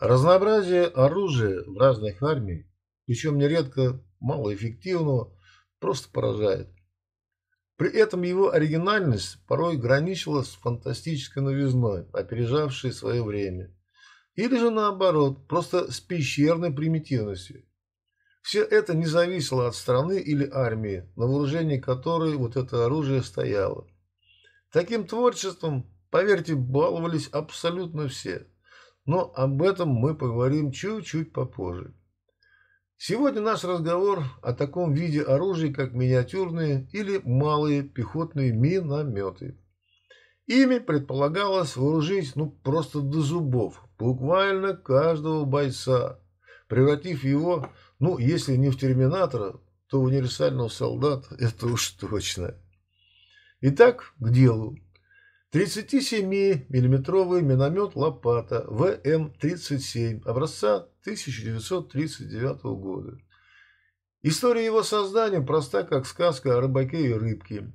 Разнообразие оружия в разных армиях, причем нередко малоэффективного, просто поражает. При этом его оригинальность порой граничила с фантастической новизной, опережавшей свое время. Или же наоборот, просто с пещерной примитивностью. Все это не зависело от страны или армии, на вооружении которой вот это оружие стояло. Таким творчеством, поверьте, баловались абсолютно все но об этом мы поговорим чуть-чуть попозже. Сегодня наш разговор о таком виде оружия, как миниатюрные или малые пехотные минометы. Ими предполагалось вооружить ну просто до зубов, буквально каждого бойца, превратив его, ну если не в терминатора, то в универсального солдата, это уж точно. Итак, к делу. 37-миллиметровый миномет «Лопата» ВМ-37 образца 1939 года. История его создания проста, как сказка о рыбаке и рыбке.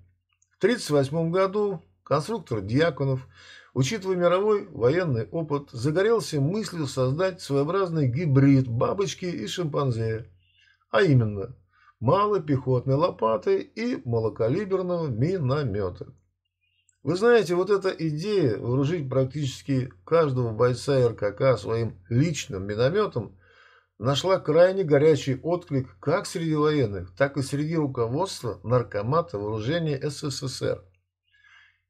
В 1938 году конструктор Дьяконов, учитывая мировой военный опыт, загорелся мыслью создать своеобразный гибрид бабочки и шимпанзе, а именно малопехотной лопаты и малокалиберного миномета. Вы знаете, вот эта идея вооружить практически каждого бойца РКК своим личным минометом нашла крайне горячий отклик как среди военных, так и среди руководства наркомата вооружения СССР.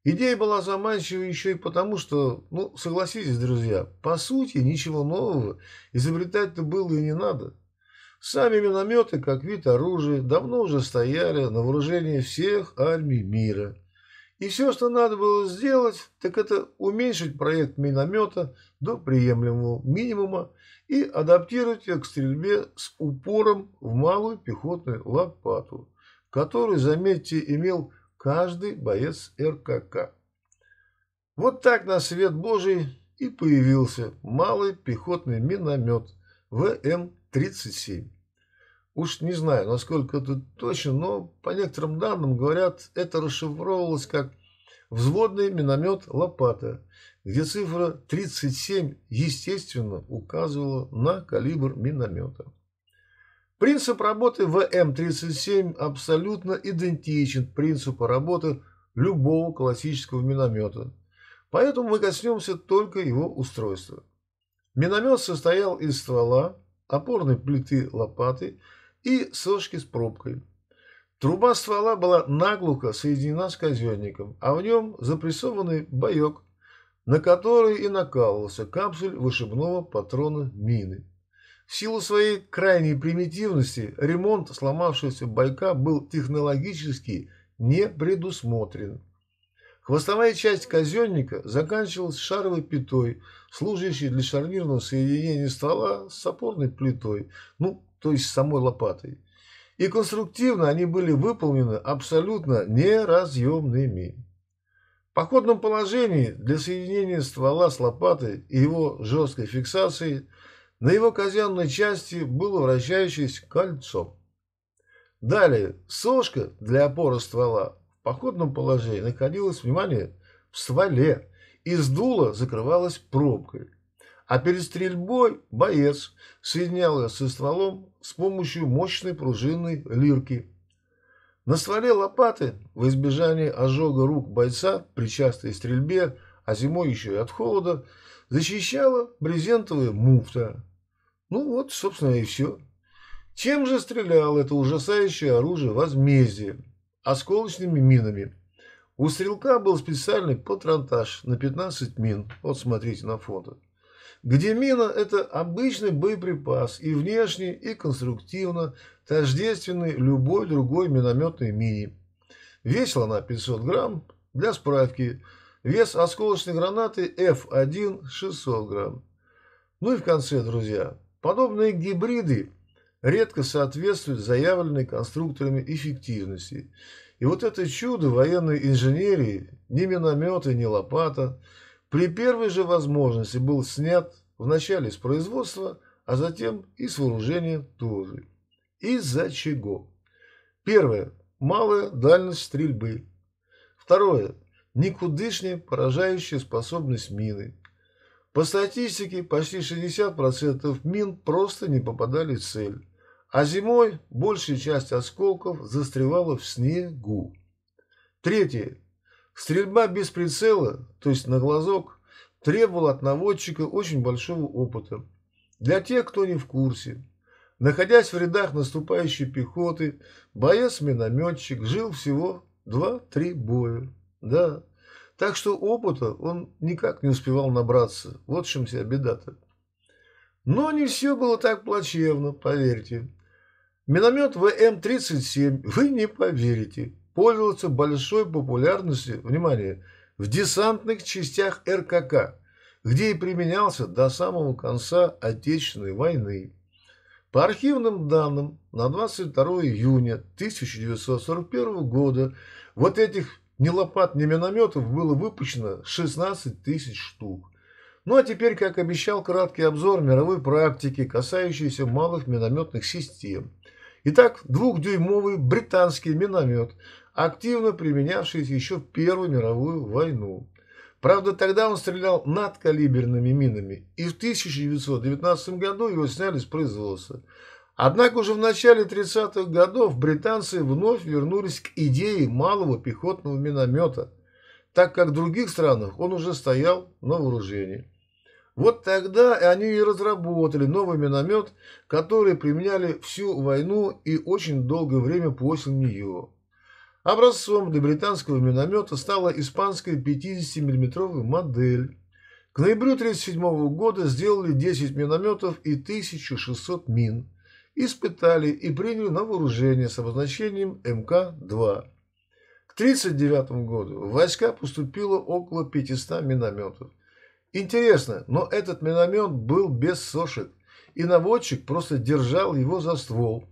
Идея была заманчивой еще и потому, что, ну, согласитесь, друзья, по сути ничего нового изобретать-то было и не надо. Сами минометы, как вид оружия, давно уже стояли на вооружении всех армий мира – и все, что надо было сделать, так это уменьшить проект миномета до приемлемого минимума и адаптировать ее к стрельбе с упором в малую пехотную лопату, которую, заметьте, имел каждый боец РКК. Вот так на свет Божий и появился малый пехотный миномет ВМ-37. Уж не знаю, насколько это точно, но по некоторым данным, говорят, это расшифровывалось как взводный миномет «Лопата», где цифра 37, естественно, указывала на калибр миномета. Принцип работы ВМ-37 абсолютно идентичен принципу работы любого классического миномета, поэтому мы коснемся только его устройства. Миномет состоял из ствола, опорной плиты лопаты – и сошки с пробкой. Труба ствола была наглухо соединена с казенником, а в нем запрессованный боек, на который и накалывался капсуль вышибного патрона мины. В силу своей крайней примитивности ремонт сломавшегося бойка был технологически не предусмотрен. Хвостовая часть казенника заканчивалась шаровой пятой, служащей для шарнирного соединения ствола с опорной плитой. Ну, то есть самой лопатой. И конструктивно они были выполнены абсолютно неразъемными. В походном положении для соединения ствола с лопатой и его жесткой фиксации на его казенной части было вращающееся кольцо. Далее, сошка для опоры ствола в походном положении находилась, внимание, в стволе и сдуло закрывалась пробкой а перед стрельбой боец соединял ее со стволом с помощью мощной пружинной лирки. На стволе лопаты, в избежание ожога рук бойца при частой стрельбе, а зимой еще и от холода, защищала брезентовая муфта. Ну вот, собственно, и все. Чем же стрелял это ужасающее оружие возмездия? Осколочными минами. У стрелка был специальный патронтаж на 15 мин. Вот смотрите на фото где мина – это обычный боеприпас и внешне, и конструктивно, тождественный любой другой минометной мини. Весила она 500 грамм, для справки, вес осколочной гранаты F1 600 грамм. Ну и в конце, друзья, подобные гибриды редко соответствуют заявленной конструкторами эффективности. И вот это чудо военной инженерии, ни минометы, ни лопата – при первой же возможности был снят вначале с производства, а затем и с вооружения тоже. Из-за чего? Первое. Малая дальность стрельбы. Второе. Никудышняя поражающая способность мины. По статистике, почти 60% мин просто не попадали в цель. А зимой большая часть осколков застревала в снегу. Третье. Стрельба без прицела, то есть на глазок, требовала от наводчика очень большого опыта. Для тех, кто не в курсе, находясь в рядах наступающей пехоты, боец-минометчик жил всего 2-3 боя. Да, так что опыта он никак не успевал набраться. Вот в чем вся беда-то. Но не все было так плачевно, поверьте. Миномет ВМ-37, вы не поверите, пользоваться большой популярностью, внимание, в десантных частях РКК, где и применялся до самого конца Отечественной войны. По архивным данным, на 22 июня 1941 года вот этих ни лопат, ни минометов было выпущено 16 тысяч штук. Ну а теперь, как обещал, краткий обзор мировой практики, касающейся малых минометных систем – Итак, двухдюймовый британский миномет, активно применявшийся еще в Первую мировую войну. Правда, тогда он стрелял над калиберными минами, и в 1919 году его сняли с производства. Однако уже в начале 30-х годов британцы вновь вернулись к идее малого пехотного миномета, так как в других странах он уже стоял на вооружении. Вот тогда они и разработали новый миномет, который применяли всю войну и очень долгое время после нее. Образцом для британского миномета стала испанская 50 миллиметровая модель. К ноябрю 1937 года сделали 10 минометов и 1600 мин. Испытали и приняли на вооружение с обозначением МК-2. К 1939 году в войска поступило около 500 минометов. Интересно, но этот миномет был без сошек, и наводчик просто держал его за ствол.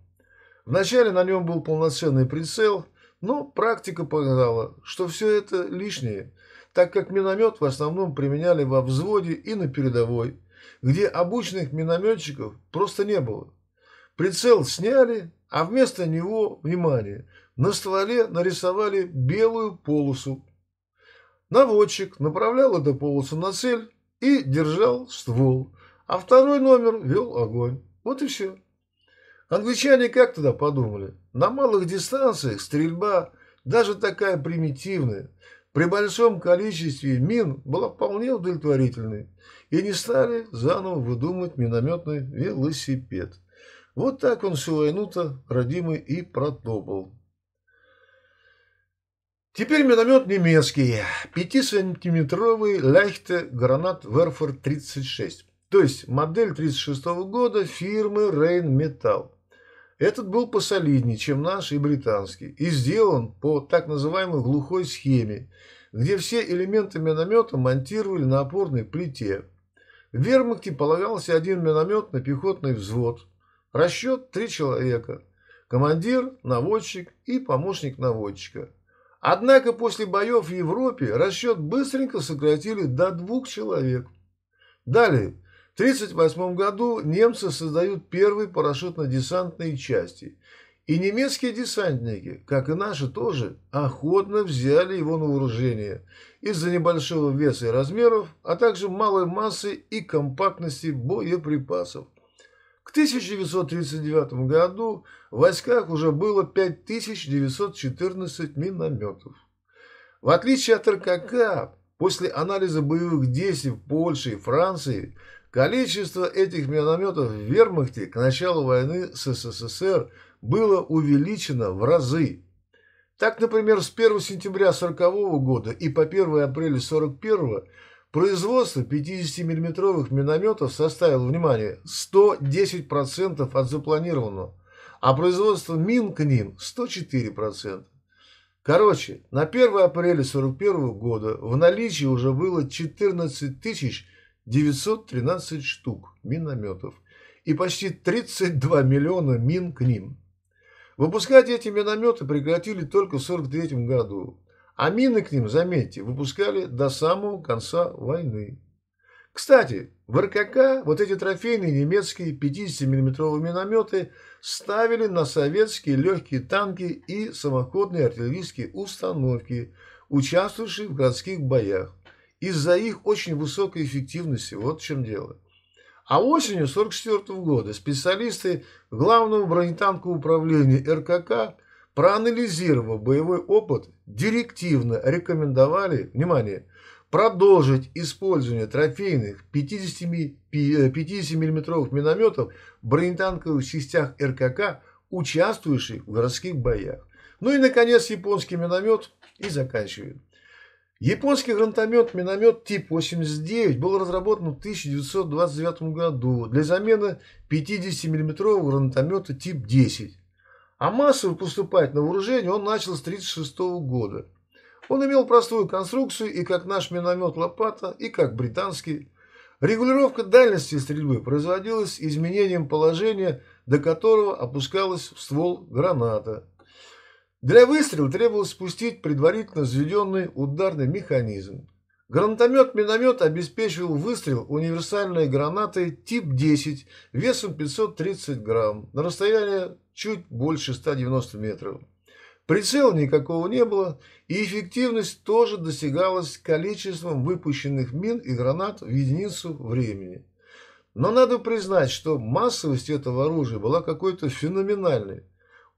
Вначале на нем был полноценный прицел, но практика показала, что все это лишнее, так как миномет в основном применяли во взводе и на передовой, где обычных минометчиков просто не было. Прицел сняли, а вместо него, внимание, на стволе нарисовали белую полосу. Наводчик направлял эту полосу на цель и держал ствол, а второй номер вел огонь. Вот и все. Англичане как тогда подумали? На малых дистанциях стрельба, даже такая примитивная, при большом количестве мин была вполне удовлетворительной, и не стали заново выдумывать минометный велосипед. Вот так он всю войну-то, родимый, и протопал. Теперь миномет немецкий, 5-сантиметровый Лейхте гранат Верфор 36, то есть модель 36 года фирмы Рейн Металл. Этот был посолиднее, чем наш и британский, и сделан по так называемой глухой схеме, где все элементы миномета монтировали на опорной плите. В вермахте полагался один миномет на пехотный взвод. Расчет – три человека. Командир, наводчик и помощник наводчика – Однако после боев в Европе расчет быстренько сократили до двух человек. Далее, в 1938 году немцы создают первые парашютно-десантные части. И немецкие десантники, как и наши тоже, охотно взяли его на вооружение из-за небольшого веса и размеров, а также малой массы и компактности боеприпасов. К 1939 году в войсках уже было 5914 минометов. В отличие от РКК, после анализа боевых действий в Польше и Франции, количество этих минометов в вермахте к началу войны с СССР было увеличено в разы. Так, например, с 1 сентября 1940 года и по 1 апреля 1941 года Производство 50-мм минометов составило, внимание, 110% от запланированного, а производство мин к ним 104%. Короче, на 1 апреля 1941 года в наличии уже было 14 913 штук минометов и почти 32 миллиона мин к ним. Выпускать эти минометы прекратили только в 1943 году. А мины к ним, заметьте, выпускали до самого конца войны. Кстати, в РКК вот эти трофейные немецкие 50-миллиметровые минометы ставили на советские легкие танки и самоходные артиллерийские установки, участвовавшие в городских боях. Из-за их очень высокой эффективности, вот в чем дело. А осенью 1944 года специалисты Главного бронетанкового управления РКК проанализировав боевой опыт, директивно рекомендовали, внимание, продолжить использование трофейных 50-мм э, минометов в бронетанковых частях РКК, участвующих в городских боях. Ну и, наконец, японский миномет и заканчиваем. Японский гранатомет миномет тип 89 был разработан в 1929 году для замены 50 мм гранатомета тип 10 а массово поступать на вооружение он начал с 1936 года. Он имел простую конструкцию и как наш миномет «Лопата», и как британский. Регулировка дальности стрельбы производилась изменением положения, до которого опускалась в ствол граната. Для выстрела требовалось спустить предварительно взведенный ударный механизм. Гранатомет-миномет обеспечивал выстрел универсальной гранатой тип 10 весом 530 грамм на расстояние чуть больше 190 метров. Прицела никакого не было, и эффективность тоже достигалась количеством выпущенных мин и гранат в единицу времени. Но надо признать, что массовость этого оружия была какой-то феноменальной.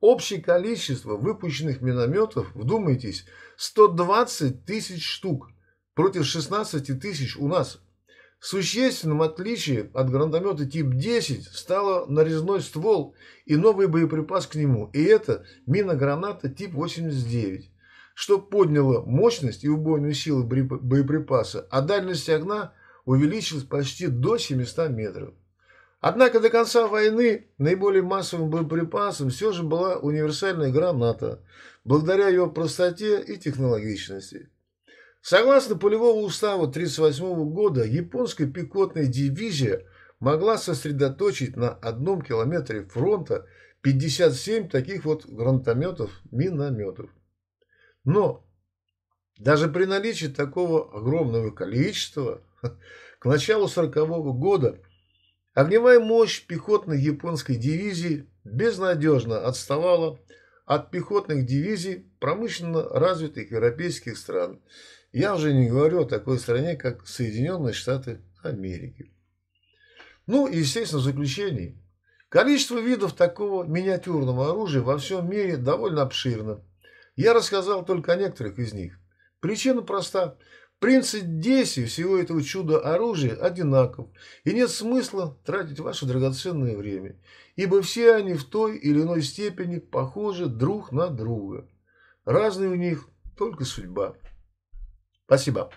Общее количество выпущенных минометов, вдумайтесь, 120 тысяч штук – против 16 тысяч у нас. Существенным отличием от гранатомета тип 10 стало нарезной ствол и новый боеприпас к нему, и это минограната граната тип 89, что подняло мощность и убойную силу боеприпаса, а дальность огня увеличилась почти до 700 метров. Однако до конца войны наиболее массовым боеприпасом все же была универсальная граната, благодаря ее простоте и технологичности. Согласно полевому уставу 1938 года, японская пехотная дивизия могла сосредоточить на одном километре фронта 57 таких вот гранатометов-минометов. Но даже при наличии такого огромного количества, к началу 40-го года огневая мощь пехотной японской дивизии безнадежно отставала от пехотных дивизий промышленно развитых европейских стран – я уже не говорю о такой стране, как Соединенные Штаты Америки. Ну и, естественно, в заключении. Количество видов такого миниатюрного оружия во всем мире довольно обширно. Я рассказал только о некоторых из них. Причина проста. Принцип действия всего этого чуда оружия одинаков, и нет смысла тратить ваше драгоценное время, ибо все они в той или иной степени похожи друг на друга. Разные у них только судьба. Спасибо.